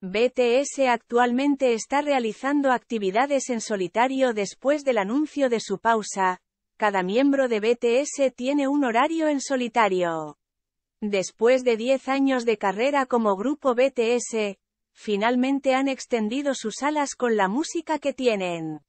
BTS actualmente está realizando actividades en solitario después del anuncio de su pausa. Cada miembro de BTS tiene un horario en solitario. Después de 10 años de carrera como grupo BTS, finalmente han extendido sus alas con la música que tienen.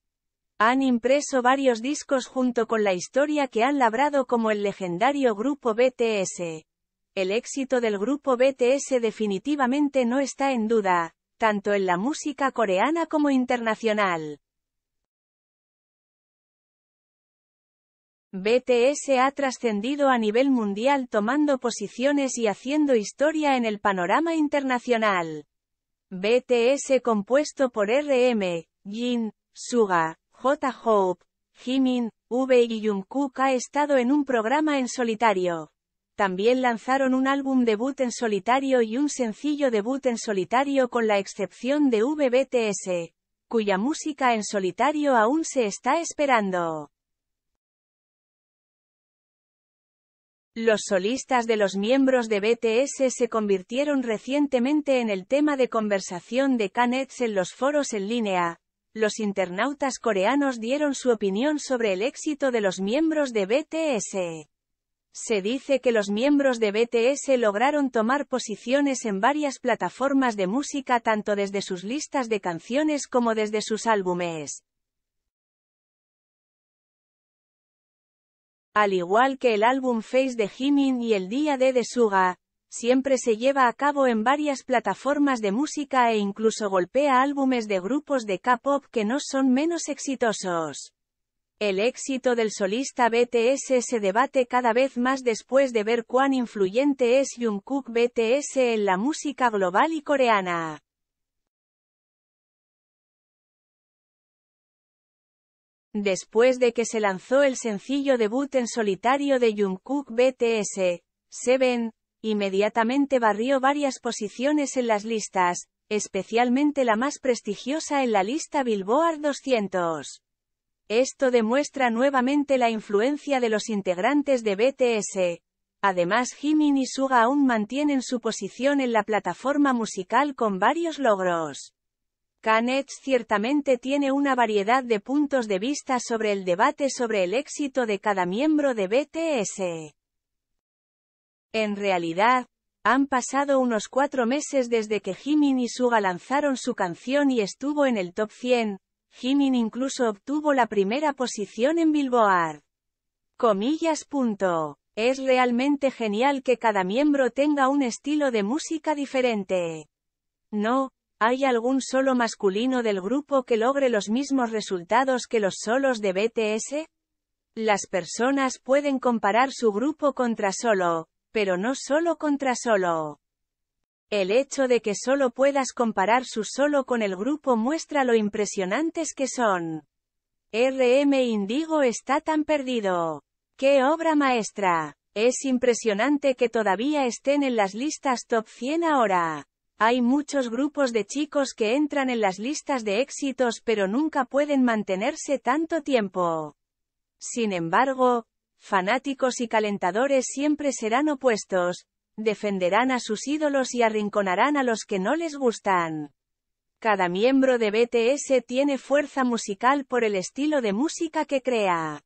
Han impreso varios discos junto con la historia que han labrado como el legendario grupo BTS. El éxito del grupo BTS definitivamente no está en duda, tanto en la música coreana como internacional. BTS ha trascendido a nivel mundial tomando posiciones y haciendo historia en el panorama internacional. BTS compuesto por RM, Jin, Suga, J. Hope, Jimin, V y Jungkook ha estado en un programa en solitario también lanzaron un álbum debut en solitario y un sencillo debut en solitario con la excepción de VBTS, cuya música en solitario aún se está esperando. Los solistas de los miembros de BTS se convirtieron recientemente en el tema de conversación de Canets en los foros en línea. Los internautas coreanos dieron su opinión sobre el éxito de los miembros de BTS. Se dice que los miembros de BTS lograron tomar posiciones en varias plataformas de música tanto desde sus listas de canciones como desde sus álbumes. Al igual que el álbum Face de Jimin y el Día D de Suga, siempre se lleva a cabo en varias plataformas de música e incluso golpea álbumes de grupos de K-pop que no son menos exitosos. El éxito del solista BTS se debate cada vez más después de ver cuán influyente es Jungkook BTS en la música global y coreana. Después de que se lanzó el sencillo debut en solitario de Jungkook BTS, Seven, inmediatamente barrió varias posiciones en las listas, especialmente la más prestigiosa en la lista Billboard 200. Esto demuestra nuevamente la influencia de los integrantes de BTS. Además Jimin y Suga aún mantienen su posición en la plataforma musical con varios logros. Canets ciertamente tiene una variedad de puntos de vista sobre el debate sobre el éxito de cada miembro de BTS. En realidad, han pasado unos cuatro meses desde que Jimin y Suga lanzaron su canción y estuvo en el top 100, Hinin incluso obtuvo la primera posición en Billboard. Comillas. Es realmente genial que cada miembro tenga un estilo de música diferente. No, hay algún solo masculino del grupo que logre los mismos resultados que los solos de BTS? Las personas pueden comparar su grupo contra solo, pero no solo contra solo. El hecho de que solo puedas comparar su solo con el grupo muestra lo impresionantes que son. RM Indigo está tan perdido. ¡Qué obra maestra! Es impresionante que todavía estén en las listas top 100 ahora. Hay muchos grupos de chicos que entran en las listas de éxitos pero nunca pueden mantenerse tanto tiempo. Sin embargo, fanáticos y calentadores siempre serán opuestos, defenderán a sus ídolos y arrinconarán a los que no les gustan. Cada miembro de BTS tiene fuerza musical por el estilo de música que crea.